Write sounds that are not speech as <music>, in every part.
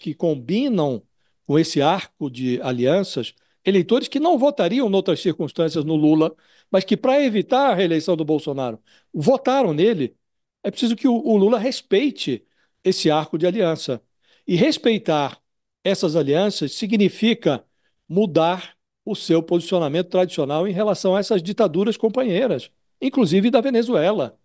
que combinam com esse arco de alianças, eleitores que não votariam, noutras circunstâncias, no Lula, mas que, para evitar a reeleição do Bolsonaro, votaram nele, é preciso que o, o Lula respeite esse arco de aliança. E respeitar essas alianças significa mudar o seu posicionamento tradicional em relação a essas ditaduras companheiras, inclusive da Venezuela.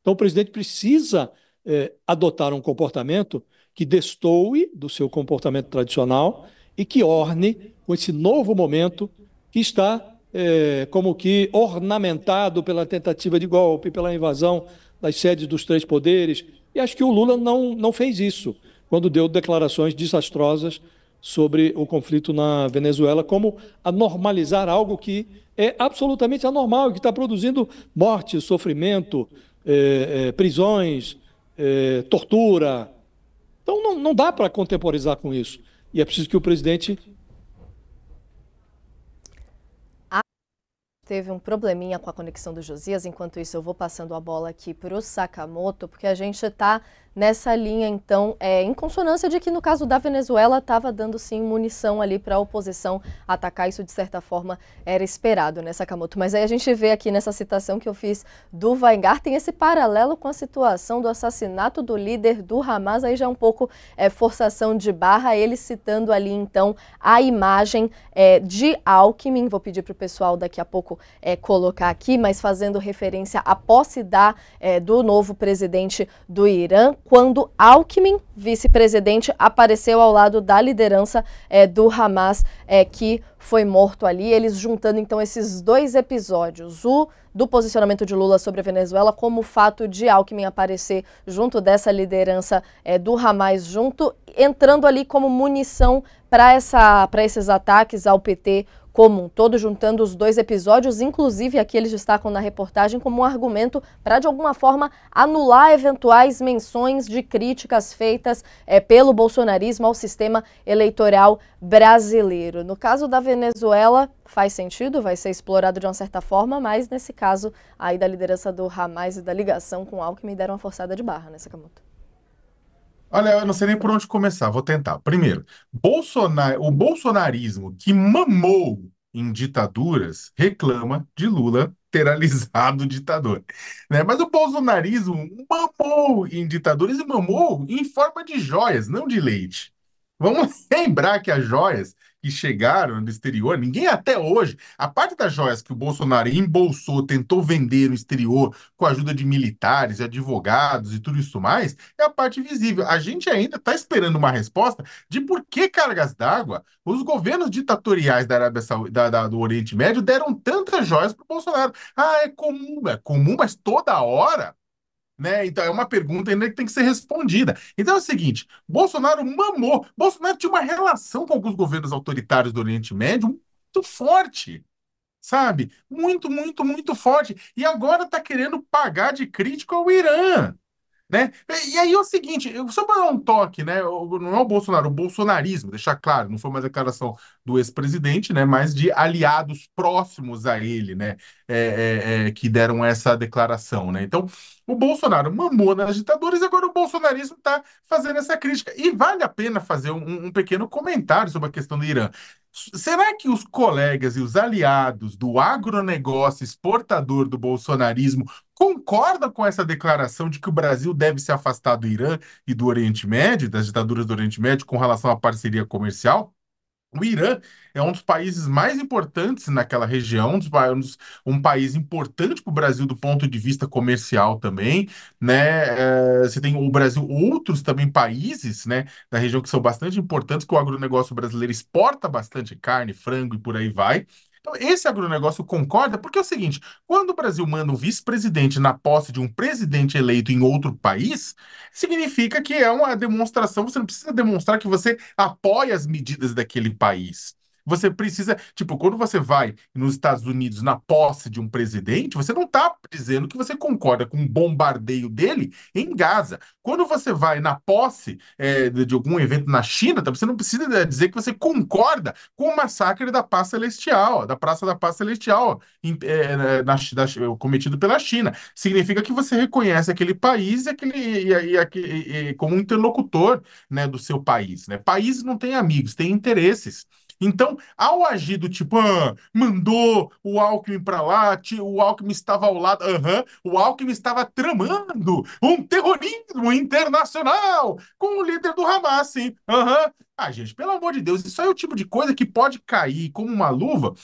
Então, o presidente precisa eh, adotar um comportamento que destoe do seu comportamento tradicional e que orne com esse novo momento que está é, como que ornamentado pela tentativa de golpe, pela invasão das sedes dos três poderes. E acho que o Lula não, não fez isso quando deu declarações desastrosas sobre o conflito na Venezuela, como a normalizar algo que é absolutamente anormal, que está produzindo morte, sofrimento, é, é, prisões, tortura, então não, não dá para contemporizar com isso. E é preciso que o presidente. Teve um probleminha com a conexão do Josias. Enquanto isso, eu vou passando a bola aqui para o Sakamoto, porque a gente está nessa linha, então, é, em consonância de que no caso da Venezuela estava dando sim munição ali para a oposição atacar. Isso de certa forma era esperado, né, Sakamoto? Mas aí a gente vê aqui nessa citação que eu fiz do Weingarten esse paralelo com a situação do assassinato do líder do Hamas. Aí já é um pouco é, forçação de barra, ele citando ali então a imagem é, de Alckmin. Vou pedir para o pessoal daqui a pouco é, colocar aqui, mas fazendo referência à posse da, é, do novo presidente do Irã quando Alckmin, vice-presidente, apareceu ao lado da liderança é, do Hamas, é, que foi morto ali. Eles juntando então esses dois episódios, o do posicionamento de Lula sobre a Venezuela, como o fato de Alckmin aparecer junto dessa liderança é, do Hamas, junto, entrando ali como munição para esses ataques ao PT como um todo, juntando os dois episódios. Inclusive, aqui eles destacam na reportagem como um argumento para, de alguma forma, anular eventuais menções de críticas feitas é, pelo bolsonarismo ao sistema eleitoral brasileiro. No caso da Venezuela, faz sentido, vai ser explorado de uma certa forma, mas nesse caso aí da liderança do Hamas e da ligação com Alckmin deram uma forçada de barra nessa Sakamoto? Olha, eu não sei nem por onde começar, vou tentar. Primeiro, Bolsonar o bolsonarismo que mamou em ditaduras reclama de Lula ter <laughs> alisado o ditador. Né? Mas o bolsonarismo mamou em ditaduras e mamou em forma de joias, não de leite. Vamos <laughs> lembrar que as joias que chegaram do exterior, ninguém até hoje, a parte das joias que o Bolsonaro embolsou, tentou vender no exterior com a ajuda de militares, advogados e tudo isso mais, é a parte visível. A gente ainda está esperando uma resposta de por que cargas d'água os governos ditatoriais da Arábia Saúde, da, da, do Oriente Médio deram tantas joias para o Bolsonaro. Ah, é comum, é comum, mas toda hora né? Então, é uma pergunta ainda que tem que ser respondida. Então é o seguinte: Bolsonaro mamou. Bolsonaro tinha uma relação com alguns governos autoritários do Oriente Médio muito forte. Sabe? Muito, muito, muito forte. E agora está querendo pagar de crítico ao Irã. Né? E aí é o seguinte, só para dar um toque, né? Não é o Bolsonaro, o bolsonarismo, deixar claro, não foi uma declaração do ex-presidente, né? Mas de aliados próximos a ele, né? É, é, é, que deram essa declaração, né? Então, o Bolsonaro mamou nas ditaduras, agora o bolsonarismo está fazendo essa crítica. E vale a pena fazer um, um pequeno comentário sobre a questão do Irã. Será que os colegas e os aliados do agronegócio exportador do bolsonarismo concordam com essa declaração de que o Brasil deve se afastar do Irã e do Oriente Médio, das ditaduras do Oriente Médio, com relação à parceria comercial? O Irã é um dos países mais importantes naquela região, um, país importante para o Brasil do ponto de vista comercial também, né? Eh, você tem o Brasil, outros também países, né, da região que são bastante importantes, que o agronegócio brasileiro exporta bastante carne, frango e por aí vai. Então, esse agronegócio concorda, porque é o seguinte: quando o Brasil manda um vice-presidente na posse de um presidente eleito em outro país, significa que é uma demonstração, você não precisa demonstrar que você apoia as medidas daquele país. Você precisa, tipo, quando você vai nos Estados Unidos na posse de um presidente, você não está dizendo que você concorda com o um bombardeio dele em Gaza. Quando você vai na posse é, de algum evento na China, tá, você não precisa dizer que você concorda com o massacre da Paz Celestial, da Praça da Paz Celestial, em, é, na, da, cometido pela China. Significa que você reconhece aquele país e aquele, e, e, e, como um interlocutor né, do seu país. Né? Países não têm amigos, têm interesses. Então, ao agir do tipo, ah, mandou o Alckmin para lá, o Alckmin estava ao lado, aham, uhum, o Alckmin estava tramando um terrorismo internacional com o líder do Hamas, sim, aham. Uhum. Ah, gente, pelo amor de Deus, isso aí é o tipo de coisa que pode cair como uma luva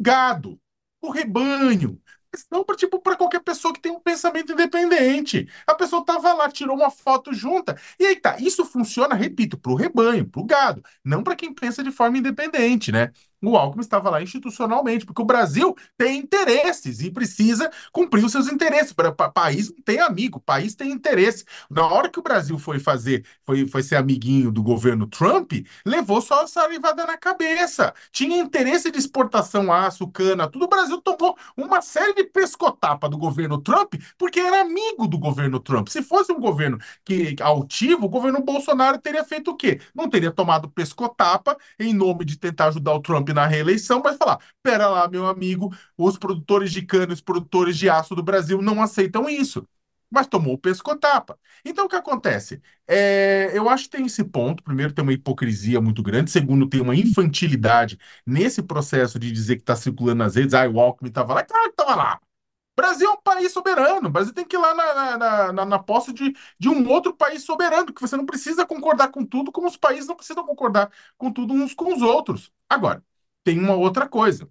gado, o rebanho, questão para tipo, qualquer pessoa que tem um pensamento independente. A pessoa estava lá, tirou uma foto junta. E aí tá, isso funciona, repito, para o rebanho, para o gado, não para quem pensa de forma independente, né? O Alckmin estava lá institucionalmente, porque o Brasil tem interesses e precisa cumprir os seus interesses. O país não tem amigo, o país tem interesse. Na hora que o Brasil foi fazer, foi, foi ser amiguinho do governo Trump, levou só a salivada na cabeça. Tinha interesse de exportação aço, cana, tudo. O Brasil tomou uma série de pescotapa do governo Trump, porque era amigo do governo Trump. Se fosse um governo que altivo, o governo Bolsonaro teria feito o quê? Não teria tomado pescotapa em nome de tentar ajudar o Trump na reeleição, vai falar: pera lá, meu amigo, os produtores de cana, os produtores de aço do Brasil não aceitam isso. Mas tomou o pescotapa. Então o que acontece? É, eu acho que tem esse ponto. Primeiro, tem uma hipocrisia muito grande. Segundo, tem uma infantilidade nesse processo de dizer que está circulando nas redes. Ah, o Alckmin estava lá. Claro que estava lá. Brasil é um país soberano. O Brasil tem que ir lá na, na, na, na posse de, de um outro país soberano, que você não precisa concordar com tudo, como os países não precisam concordar com tudo uns com os outros. Agora, tem uma outra coisa.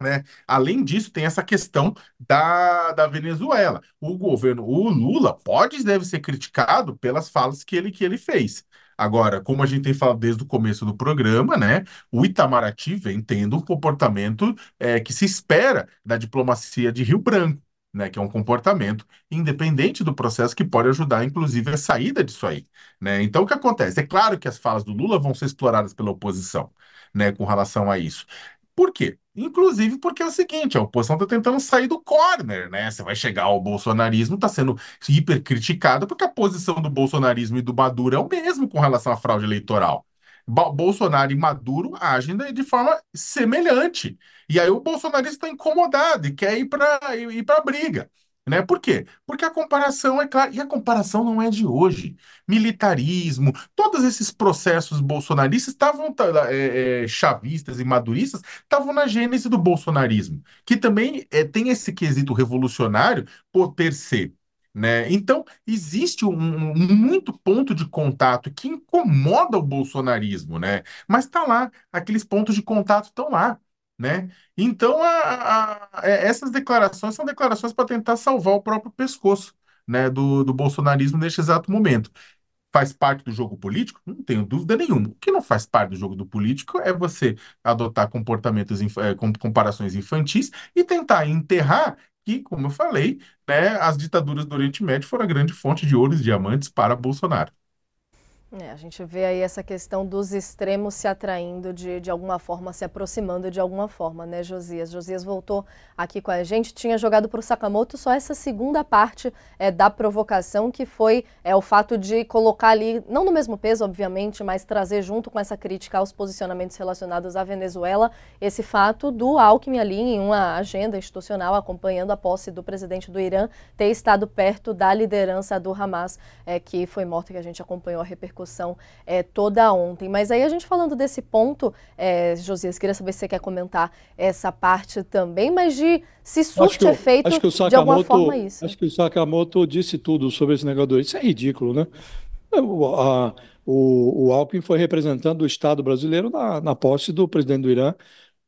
Né? Além disso, tem essa questão da, da Venezuela. O governo, o Lula, pode e deve ser criticado pelas falas que ele, que ele fez. Agora, como a gente tem falado desde o começo do programa, né, o Itamaraty vem tendo um comportamento é, que se espera da diplomacia de Rio Branco, né, que é um comportamento independente do processo que pode ajudar, inclusive, a saída disso aí. Né? Então, o que acontece? É claro que as falas do Lula vão ser exploradas pela oposição né, com relação a isso. Por quê? Inclusive porque é o seguinte, a oposição está tentando sair do corner, né? Você vai chegar ao bolsonarismo, está sendo hipercriticado porque a posição do bolsonarismo e do Maduro é o mesmo com relação à fraude eleitoral. Bolsonaro e Maduro agem de forma semelhante. E aí o bolsonarista está incomodado e quer ir para ir a briga. Né? Por quê? Porque a comparação é clara, e a comparação não é de hoje. Militarismo, todos esses processos bolsonaristas estavam, é, é, chavistas e maduristas, estavam na gênese do bolsonarismo, que também é, tem esse quesito revolucionário por ter ser. Né? Então, existe um, um, muito ponto de contato que incomoda o bolsonarismo, né? mas está lá, aqueles pontos de contato estão lá né? Então, a, a, é, essas declarações são declarações para tentar salvar o próprio pescoço, né, do, do bolsonarismo neste exato momento. Faz parte do jogo político? Não tenho dúvida nenhuma. O que não faz parte do jogo do político é você adotar comportamentos, é, comparações infantis e tentar enterrar que, como eu falei, né, as ditaduras do Oriente Médio foram a grande fonte de olhos e diamantes para Bolsonaro. É, a gente vê aí essa questão dos extremos se atraindo de, de alguma forma, se aproximando de alguma forma, né, Josias? Josias voltou aqui com a gente, tinha jogado para o Sakamoto só essa segunda parte é, da provocação, que foi é, o fato de colocar ali, não no mesmo peso, obviamente, mas trazer junto com essa crítica aos posicionamentos relacionados à Venezuela, esse fato do Alckmin ali em uma agenda institucional acompanhando a posse do presidente do Irã ter estado perto da liderança do Hamas, é, que foi morta, que a gente acompanhou a repercussão é, toda ontem. Mas aí a gente falando desse ponto, é, Josias, queria saber se você quer comentar essa parte também, mas de se surte efeito de alguma forma isso. Acho que o Sakamoto disse tudo sobre esse negócio. Isso é ridículo, né? O, a, o, o Alckmin foi representando o Estado brasileiro na, na posse do presidente do Irã,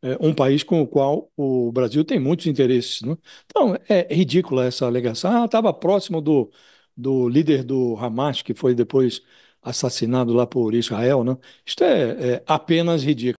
é, um país com o qual o Brasil tem muitos interesses. Né? Então, é ridícula essa alegação. Ah, estava próximo do, do líder do Hamas, que foi depois assassinado lá por Israel, né? Isto é, é apenas ridículo.